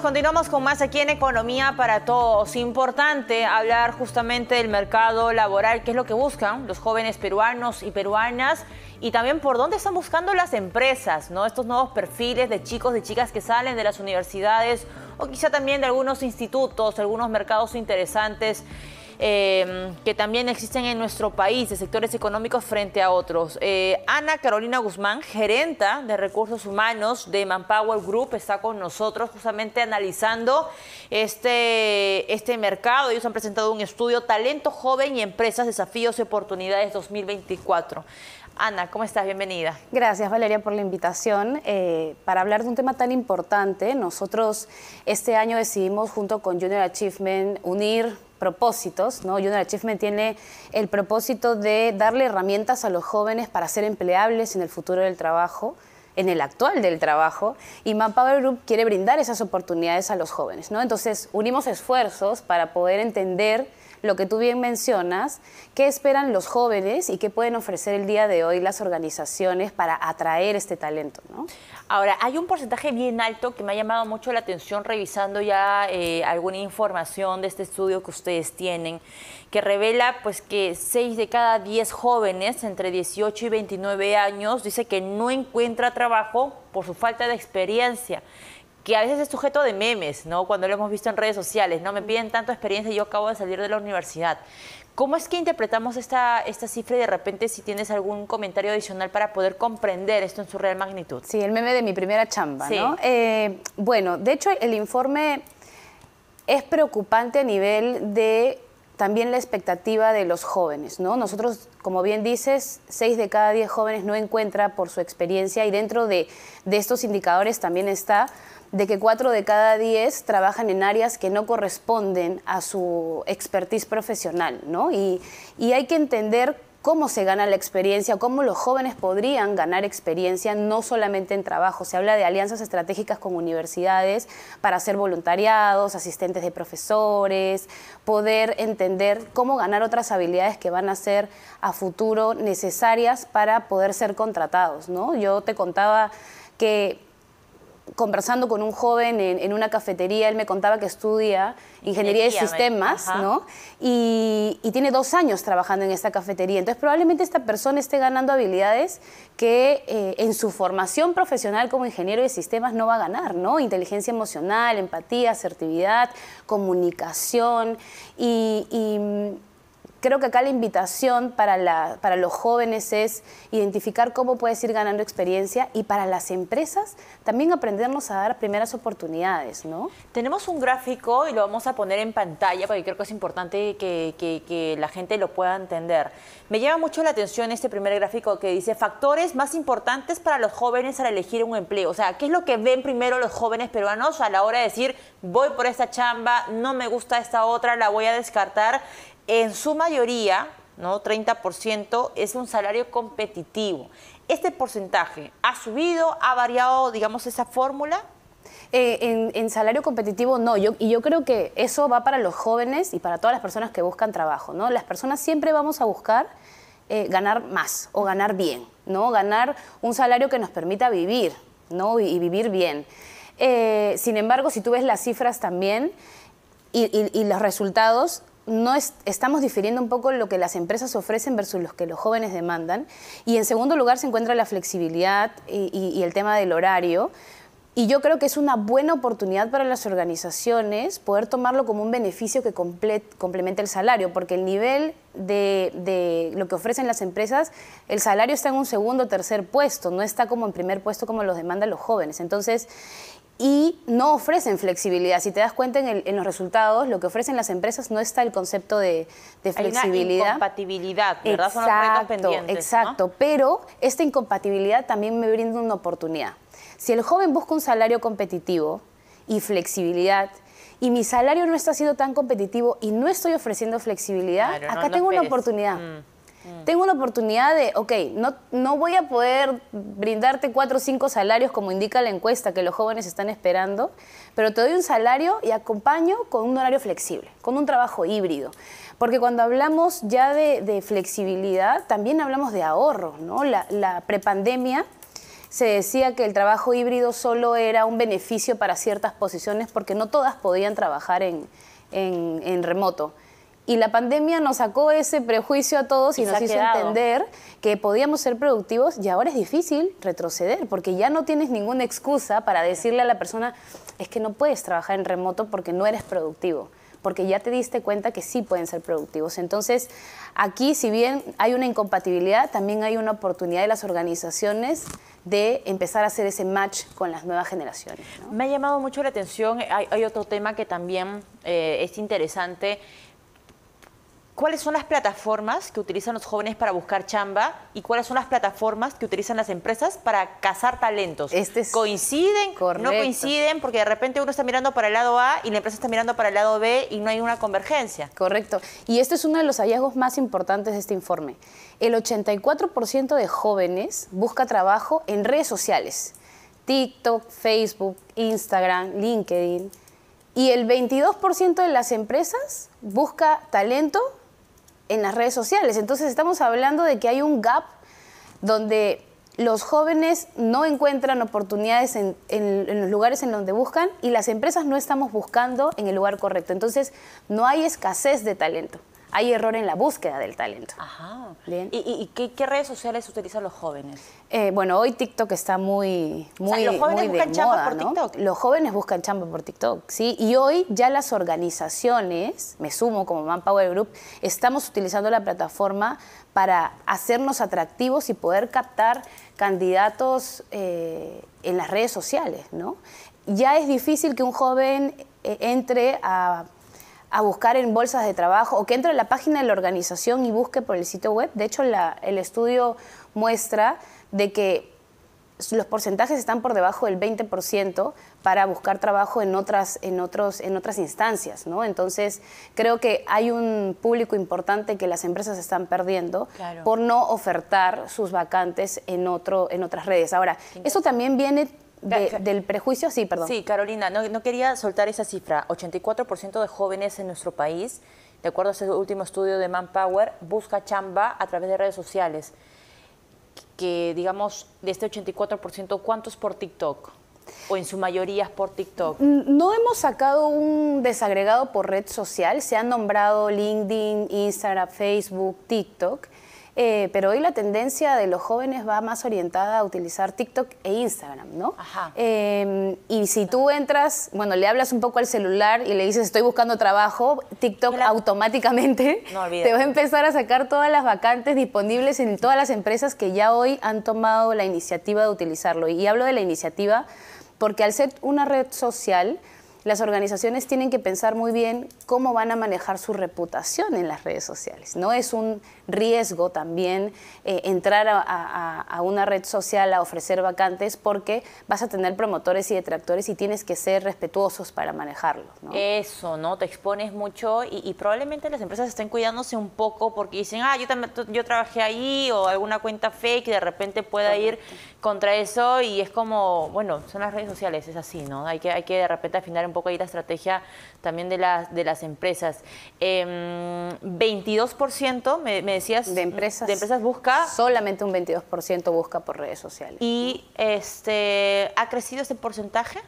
continuamos con más aquí en Economía para Todos. Importante hablar justamente del mercado laboral, qué es lo que buscan los jóvenes peruanos y peruanas y también por dónde están buscando las empresas, ¿no? Estos nuevos perfiles de chicos, de chicas que salen de las universidades o quizá también de algunos institutos, algunos mercados interesantes. Em, que también existen en nuestro país de sectores económicos frente a otros. Eh, Ana Carolina Guzmán, gerenta de recursos humanos de Manpower Group, está con nosotros justamente analizando este, este mercado. Ellos han presentado un estudio Talento Joven y Empresas, Desafíos y Oportunidades 2024. Ana, ¿cómo estás? Bienvenida. Gracias Valeria por la invitación. Eh, para hablar de un tema tan importante, nosotros este año decidimos junto con Junior Achievement unir propósitos, ¿no? Junior Achievement tiene el propósito de darle herramientas a los jóvenes para ser empleables en el futuro del trabajo, en el actual del trabajo, y Manpower Group quiere brindar esas oportunidades a los jóvenes, ¿no? Entonces, unimos esfuerzos para poder entender lo que tú bien mencionas, ¿qué esperan los jóvenes y qué pueden ofrecer el día de hoy las organizaciones para atraer este talento? Ahora, hay un porcentaje bien alto que me ha llamado mucho la atención revisando ya eh, alguna información de este estudio que ustedes tienen, que revela pues que 6 de cada 10 jóvenes entre 18 y 29 años dice que no encuentra trabajo por su falta de experiencia que a veces es sujeto de memes, ¿no? Cuando lo hemos visto en redes sociales, ¿no? Me piden tanto experiencia y yo acabo de salir de la universidad. ¿Cómo es que interpretamos esta, esta cifra y de repente si tienes algún comentario adicional para poder comprender esto en su real magnitud? Sí, el meme de mi primera chamba, ¿no? Eh, bueno, de hecho el informe es preocupante a nivel de también la expectativa de los jóvenes, ¿no? Nosotros, como bien dices, 6 de cada 10 jóvenes no encuentra por su experiencia y dentro de, de estos indicadores también está de que cuatro de cada 10 trabajan en áreas que no corresponden a su expertise profesional, ¿no? Y, hay que entender cómo se gana la experiencia, cómo los jóvenes podrían ganar experiencia no solamente en trabajo. Se habla de alianzas estratégicas con universidades para ser voluntariados, asistentes de profesores, poder entender cómo ganar otras habilidades que van a ser a futuro necesarias para poder ser contratados. ¿no? Yo te contaba que conversando con un joven en, una cafetería, él me contaba que estudia ingeniería, de sistemas, ¿no? Y, tiene dos años trabajando en esta cafetería. Entonces, probablemente esta persona esté ganando habilidades que eh, en su formación profesional como ingeniero de sistemas no va a ganar, ¿no? Inteligencia emocional, empatía, asertividad, comunicación y creo que acá la invitación para, los jóvenes es identificar cómo puedes ir ganando experiencia y para las empresas también aprendernos a dar primeras oportunidades, ¿no? Tenemos un gráfico y lo vamos a poner en pantalla porque creo que es importante que, que la gente lo pueda entender. Me llama mucho la atención este primer gráfico que dice factores más importantes para los jóvenes al elegir un empleo. O sea, ¿qué es lo que ven primero los jóvenes peruanos a la hora de decir voy por esta chamba, no me gusta esta otra, la voy a descartar? en su mayoría, ¿no? 30% es un salario competitivo. ¿Este porcentaje ha subido, ha variado, digamos, esa fórmula? Eh, en, salario competitivo no, y yo creo que eso va para los jóvenes y para todas las personas que buscan trabajo, ¿no? Las personas siempre vamos a buscar eh, ganar más o ganar bien, ¿no? Ganar un salario que nos permita vivir, ¿no? Y, vivir bien. Eh, sin embargo, si tú ves las cifras también y los resultados, no estamos difiriendo un poco lo que las empresas ofrecen versus los que los jóvenes demandan. Y en segundo lugar se encuentra la flexibilidad y, el tema del horario. Y yo creo que es una buena oportunidad para las organizaciones poder tomarlo como un beneficio que complemente el salario, porque el nivel de, de, lo que ofrecen las empresas, el salario está en un segundo o tercer puesto, no está como en primer puesto como los demandan los jóvenes. Entonces, y no ofrecen flexibilidad. Si te das cuenta en, los resultados, lo que ofrecen las empresas no está el concepto de, flexibilidad. Hay incompatibilidad, ¿verdad? Exacto, Exacto, pero esta incompatibilidad también me brinda una oportunidad. Si el joven busca un salario competitivo y flexibilidad, y mi salario no está siendo tan competitivo y no estoy ofreciendo flexibilidad, acá tengo una oportunidad. Mm. Mm. tengo una oportunidad de, ok, no, voy a poder brindarte cuatro o cinco salarios como indica la encuesta que los jóvenes están esperando, pero te doy un salario y acompaño con un horario flexible, con un trabajo híbrido. Porque cuando hablamos ya de, flexibilidad, también hablamos de ahorro, ¿no? La, prepandemia se decía que el trabajo híbrido solo era un beneficio para ciertas posiciones porque no todas podían trabajar en remoto. Y la pandemia nos sacó ese prejuicio a todos y, nos hizo entender que podíamos ser productivos y ahora es difícil retroceder porque ya no tienes ninguna excusa para decirle a la persona es que no puedes trabajar en remoto porque no eres productivo porque ya te diste cuenta que sí pueden ser productivos. Entonces, aquí, si bien hay una incompatibilidad, también hay una oportunidad de las organizaciones de empezar a hacer ese match con las nuevas generaciones. Me ha llamado mucho la atención, hay, otro tema que también eh, es interesante, ¿Cuáles son las plataformas que utilizan los jóvenes para buscar chamba y cuáles son las plataformas que utilizan las empresas para cazar talentos? Este ¿Coinciden? ¿No coinciden? Porque de repente uno está mirando para el lado A y la empresa está mirando para el lado B y no hay una convergencia. Correcto. Y este es uno de los hallazgos más importantes de este informe. El 84% de jóvenes busca trabajo en redes sociales. TikTok, Facebook, Instagram, LinkedIn. Y el 22% de las empresas busca talento en las redes sociales. Entonces estamos hablando de que hay un gap donde los jóvenes no encuentran oportunidades en, los lugares en donde buscan y las empresas no estamos buscando en el lugar correcto. Entonces no hay escasez de talento hay error en la búsqueda del talento. Ajá. ¿Bien? ¿Y, qué, redes sociales utilizan los jóvenes? Eh, bueno, hoy TikTok está muy, muy, los jóvenes buscan chamba por TikTok. Los jóvenes buscan chamba por TikTok, sí. Y hoy ya las organizaciones, me sumo como Manpower Group, estamos utilizando la plataforma para hacernos atractivos y poder captar candidatos eh, en las redes sociales, ¿no? Ya es difícil que un joven eh, entre a a buscar en bolsas de trabajo o que entre a la página de la organización y busque por el sitio web. De hecho, la, el estudio muestra de que los porcentajes están por debajo del 20% para buscar trabajo en otras, en otros, en otras instancias, ¿no? Entonces, creo que hay un público importante que las empresas están perdiendo por no ofertar sus vacantes en, otro, en otras redes. Ahora, eso también viene del prejuicio, sí, perdón. Sí, Carolina, no, no quería soltar esa cifra. 84% de jóvenes en nuestro país, de acuerdo a ese último estudio de Manpower, busca chamba a través de redes sociales. Que, digamos, de este 84%, ¿cuántos por TikTok? ¿O en su mayoría es por TikTok? No hemos sacado un desagregado por red social. Se han nombrado LinkedIn, Instagram, Facebook, TikTok. Eh, pero hoy la tendencia de los jóvenes va más orientada a utilizar TikTok e Instagram, ¿no? Ajá. Em, y si tú entras, bueno, le hablas un poco al celular y le dices estoy buscando trabajo, TikTok automáticamente te va a empezar a sacar todas las vacantes disponibles en todas las empresas que ya hoy han tomado la iniciativa de utilizarlo. Y hablo de la iniciativa porque al ser una red social, las organizaciones tienen que pensar muy bien cómo van a manejar su reputación en las redes sociales. No es un riesgo también eh, entrar a, una red social a ofrecer vacantes porque vas a tener promotores y detractores y tienes que ser respetuosos para manejarlo. Eso, ¿no? Te expones mucho y, probablemente las empresas estén cuidándose un poco porque dicen, ah, yo, también, yo trabajé ahí o alguna cuenta fake y de repente pueda ir contra eso y es como, bueno, son las redes sociales, es así, ¿no? Hay que, hay que de repente afinar un poco ahí la estrategia también de las, de las empresas. 22%, em, me, decías, de empresas, de empresas busca. Solamente un 22% busca por redes sociales. ¿Y este, ha crecido ese porcentaje?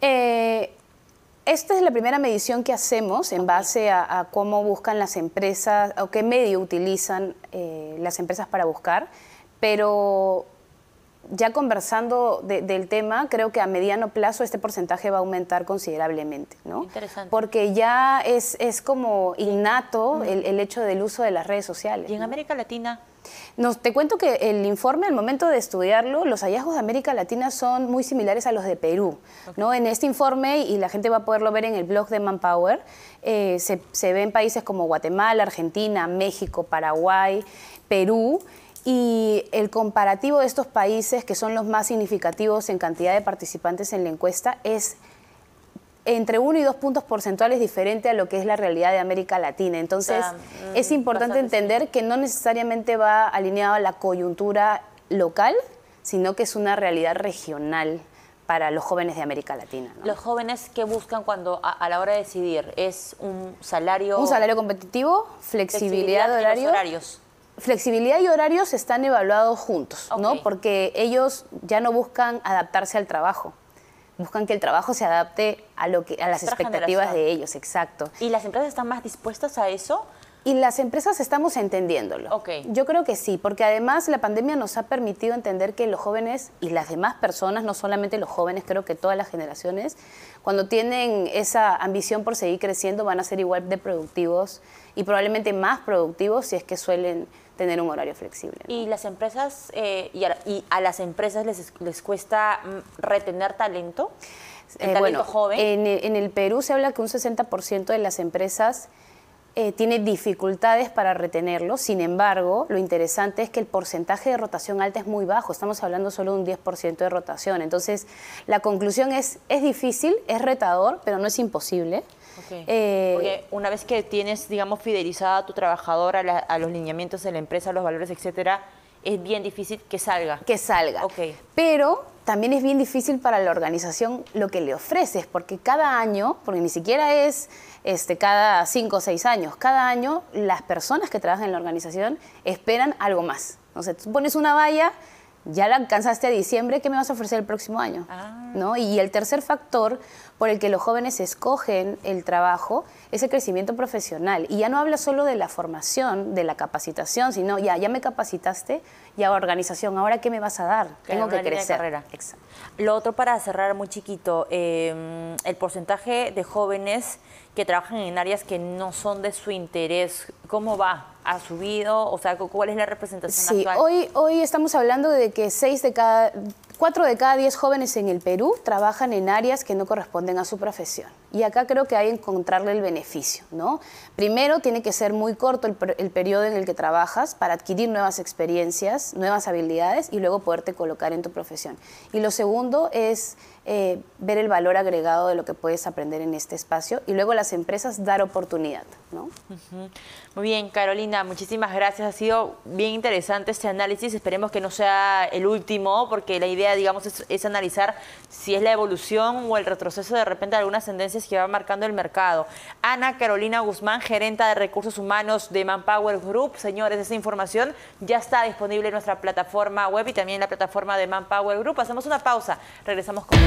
Eh, esta es la primera medición que hacemos en base a, cómo buscan las empresas o qué medio utilizan eh, las empresas para buscar, pero ya conversando del tema, creo que a mediano plazo este porcentaje va a aumentar considerablemente, ¿no? Interesante. Porque ya es, como innato el, hecho del uso de las redes sociales. ¿Y en América Latina? Nos, te cuento que el informe, al momento de estudiarlo, los hallazgos de América Latina son muy similares a los de Perú. ¿no? En este informe, y la gente va a poderlo ver en el blog de Manpower, eh, se, se ven países como Guatemala, Argentina, México, Paraguay, Perú, y el comparativo de estos países, que son los más significativos en cantidad de participantes en la encuesta, es entre uno y dos puntos porcentuales diferente a lo que es la realidad de América Latina. Entonces, mm, es importante entender que no necesariamente va alineado a la coyuntura local, sino que es una realidad regional para los jóvenes de América Latina. Los jóvenes que buscan cuando a, la hora de decidir es un salario un salario competitivo, flexibilidad, de horarios Flexibilidad y horarios están evaluados juntos, ¿no? Porque ellos ya no buscan adaptarse al trabajo buscan que el trabajo se adapte a lo que a las expectativas de ellos, exacto. ¿Y las empresas están más dispuestas a eso? Y las empresas estamos entendiéndolo. Okay. Yo creo que sí, porque además la pandemia nos ha permitido entender que los jóvenes y las demás personas, no solamente los jóvenes, creo que todas las generaciones, cuando tienen esa ambición por seguir creciendo, van a ser igual de productivos y probablemente más productivos si es que suelen tener un horario flexible. Y las empresas, eh, y, a, las empresas les, les cuesta mm, retener talento, eh, talento bueno, joven. En, el Perú se habla que un 60% de las empresas eh, tiene dificultades para retenerlo. Sin embargo, lo interesante es que el porcentaje de rotación alta es muy bajo. Estamos hablando solo de un 10% de rotación. Entonces, la conclusión es, es difícil, es retador, pero no es imposible. Okay. Eh, porque una vez que tienes, digamos, fidelizada a tu trabajadora, a los lineamientos de la empresa, los valores, etcétera, es bien difícil que salga. Que salga. Pero también es bien difícil para la organización lo que le ofreces, porque cada año, porque ni siquiera es este, cada cinco o seis años, cada año las personas que trabajan en la organización esperan algo más. O sea, tú pones una valla, ya la alcanzaste a diciembre, ¿qué me vas a ofrecer el próximo año? Ah. ¿No? Y el tercer factor, por el que los jóvenes escogen el trabajo es el crecimiento profesional. Y ya no habla solo de la formación, de la capacitación, sino ya, ya me capacitaste, ya organización, ahora qué me vas a dar, tengo que crecer. Lo otro para cerrar muy chiquito, em, el porcentaje de jóvenes que trabajan en áreas que no son de su interés, ¿cómo va? ¿Ha subido? O sea, ¿cuál es la representación sí, actual? Hoy, hoy estamos hablando de que seis de cada Cuatro de cada diez jóvenes en el Perú trabajan en áreas que no corresponden a su profesión. Y acá creo que hay que encontrarle el beneficio, ¿no? Primero, tiene que ser muy corto el, periodo en el que trabajas para adquirir nuevas experiencias, nuevas habilidades y luego poderte colocar en tu profesión. Y lo segundo es eh, ver el valor agregado de lo que puedes aprender en este espacio y luego las empresas dar oportunidad, ¿no? Muy bien, Carolina, muchísimas gracias. Ha sido bien interesante este análisis. Esperemos que no sea el último, porque la idea, digamos, es analizar si es la evolución o el retroceso de repente de algunas tendencias que va marcando el mercado. Ana Carolina Guzmán, gerenta de recursos humanos de Manpower Group. Señores, esa información ya está disponible en nuestra plataforma web y también en la plataforma de Manpower Group. Hacemos una pausa, regresamos con...